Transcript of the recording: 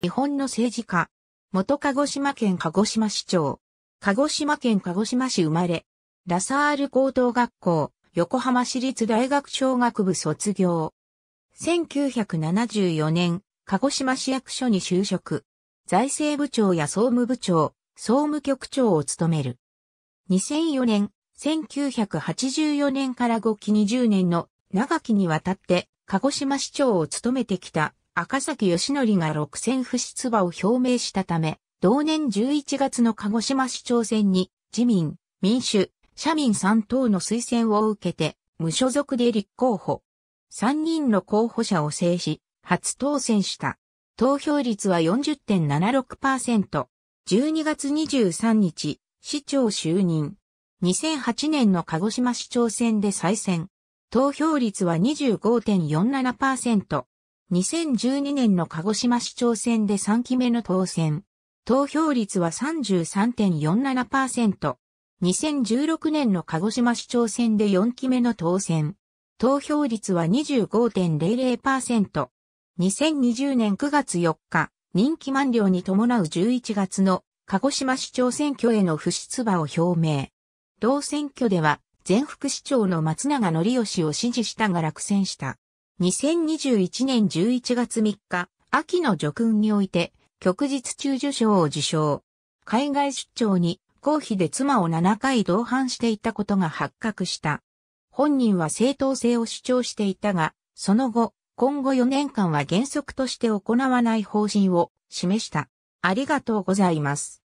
日本の政治家。元鹿児島県鹿児島市長。鹿児島県鹿児島市生まれ。ラサール高等学校、横浜市立大学小学部卒業。1974年、鹿児島市役所に就職。財政部長や総務部長、総務局長を務める。2004年、1984年から5期20年の長きにわたって鹿児島市長を務めてきた赤崎義則が6戦不出馬を表明したため、同年11月の鹿児島市長選に自民、民主、社民3党の推薦を受けて、無所属で立候補。3人の候補者を制し、初当選した。投票率は40.76%。12月23日、市長就任。2008年の鹿児島市長選で再選。投票率は25.47%。2012年の鹿児島市長選で3期目の当選。投票率は33.47%。2016年の鹿児島市長選で4期目の当選。投票率は25.00%。2020年9月4日、任期満了に伴う11月の鹿児島市長選挙への不出馬を表明。同選挙では前副市長の松永則義を支持したが落選した。2021年11月3日、秋の叙勲において、旭日中受賞を受賞。海外出張に、公費で妻を7回同伴していたことが発覚した。本人は正当性を主張していたが、その後、今後4年間は原則として行わない方針を示した。ありがとうございます。